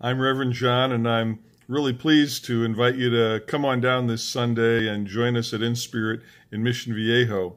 I'm Reverend John, and I'm really pleased to invite you to come on down this Sunday and join us at In Spirit in Mission Viejo.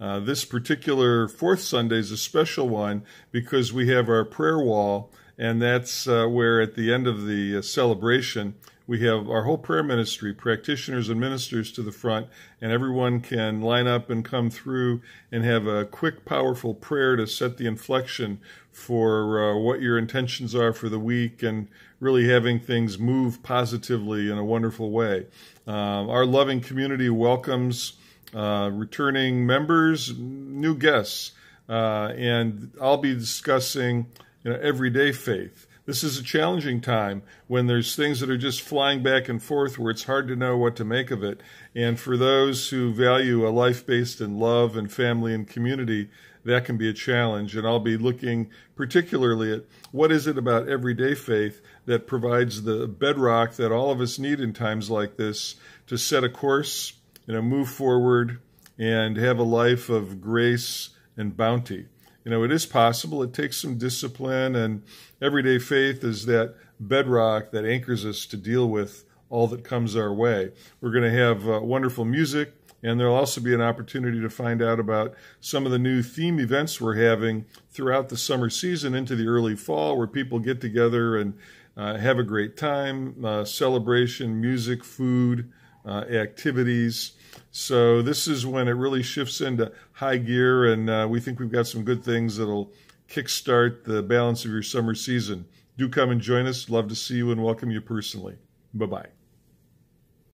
Uh, this particular fourth Sunday is a special one because we have our prayer wall and that's uh, where at the end of the uh, celebration, we have our whole prayer ministry, practitioners and ministers to the front, and everyone can line up and come through and have a quick, powerful prayer to set the inflection for uh, what your intentions are for the week and really having things move positively in a wonderful way. Uh, our loving community welcomes uh, returning members, new guests, uh, and I'll be discussing you know, everyday faith. This is a challenging time when there's things that are just flying back and forth where it's hard to know what to make of it. And for those who value a life based in love and family and community, that can be a challenge. And I'll be looking particularly at what is it about everyday faith that provides the bedrock that all of us need in times like this to set a course, you know, move forward and have a life of grace and bounty you know, it is possible. It takes some discipline, and everyday faith is that bedrock that anchors us to deal with all that comes our way. We're going to have uh, wonderful music, and there'll also be an opportunity to find out about some of the new theme events we're having throughout the summer season into the early fall, where people get together and uh, have a great time, uh, celebration, music, food, uh, activities. So this is when it really shifts into high gear, and uh, we think we've got some good things that'll kickstart the balance of your summer season. Do come and join us. Love to see you and welcome you personally. Bye bye.